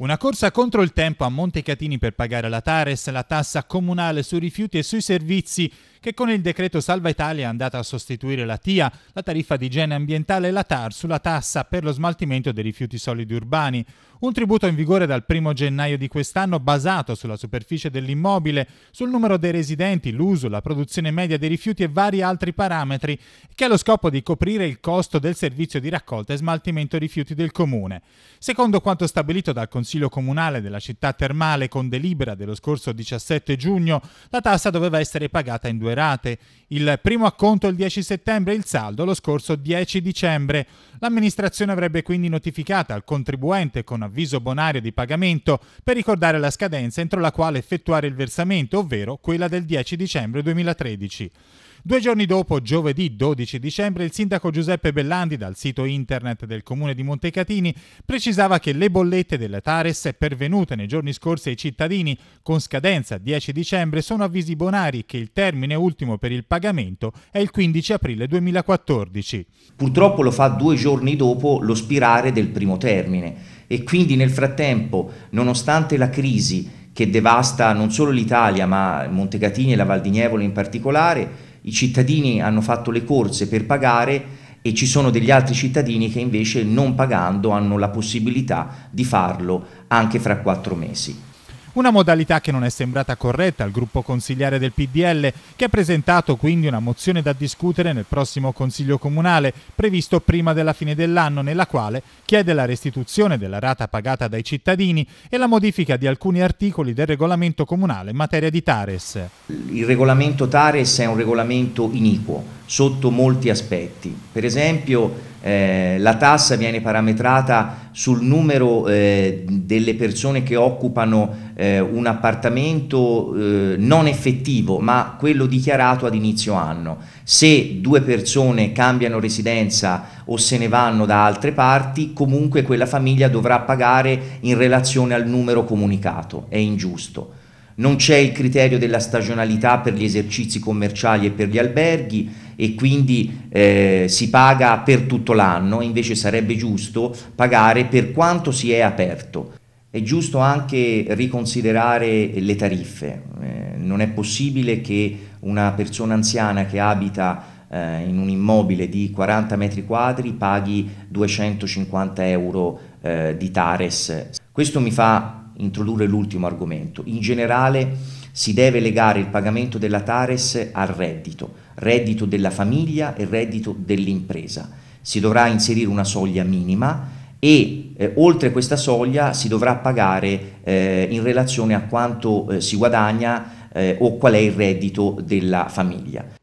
Una corsa contro il tempo a Montecatini per pagare la Tares, la tassa comunale sui rifiuti e sui servizi che con il decreto Salva Italia è andata a sostituire la TIA, la tariffa di igiene ambientale e la TAR sulla tassa per lo smaltimento dei rifiuti solidi urbani. Un tributo in vigore dal 1 gennaio di quest'anno basato sulla superficie dell'immobile, sul numero dei residenti, l'uso, la produzione media dei rifiuti e vari altri parametri, che ha lo scopo di coprire il costo del servizio di raccolta e smaltimento rifiuti del comune. Secondo quanto stabilito dal Consiglio Comunale della città termale con delibera dello scorso 17 giugno, la tassa doveva essere pagata in due due rate. Il primo acconto il 10 settembre, e il saldo lo scorso 10 dicembre. L'amministrazione avrebbe quindi notificato al contribuente con avviso bonario di pagamento per ricordare la scadenza entro la quale effettuare il versamento, ovvero quella del 10 dicembre 2013. Due giorni dopo, giovedì 12 dicembre, il sindaco Giuseppe Bellandi dal sito internet del comune di Montecatini precisava che le bollette della Tares pervenute nei giorni scorsi ai cittadini con scadenza 10 dicembre sono avvisi bonari che il termine ultimo per il pagamento è il 15 aprile 2014. Purtroppo lo fa due giorni dopo lo spirare del primo termine e quindi nel frattempo, nonostante la crisi che devasta non solo l'Italia ma Montecatini e la Val di Nievole in particolare, i cittadini hanno fatto le corse per pagare e ci sono degli altri cittadini che invece non pagando hanno la possibilità di farlo anche fra quattro mesi. Una modalità che non è sembrata corretta al gruppo consigliare del PDL, che ha presentato quindi una mozione da discutere nel prossimo Consiglio Comunale, previsto prima della fine dell'anno, nella quale chiede la restituzione della rata pagata dai cittadini e la modifica di alcuni articoli del regolamento comunale in materia di Tares. Il regolamento Tares è un regolamento iniquo sotto molti aspetti. Per esempio eh, la tassa viene parametrata sul numero eh, delle persone che occupano eh, un appartamento eh, non effettivo, ma quello dichiarato ad inizio anno. Se due persone cambiano residenza o se ne vanno da altre parti, comunque quella famiglia dovrà pagare in relazione al numero comunicato. È ingiusto. Non c'è il criterio della stagionalità per gli esercizi commerciali e per gli alberghi, e quindi eh, si paga per tutto l'anno, invece sarebbe giusto pagare per quanto si è aperto. È giusto anche riconsiderare le tariffe, eh, non è possibile che una persona anziana che abita eh, in un immobile di 40 metri quadri paghi 250 euro eh, di Tares. Questo mi fa introdurre l'ultimo argomento. In generale si deve legare il pagamento della Tares al reddito, reddito della famiglia e reddito dell'impresa. Si dovrà inserire una soglia minima e eh, oltre questa soglia si dovrà pagare eh, in relazione a quanto eh, si guadagna eh, o qual è il reddito della famiglia.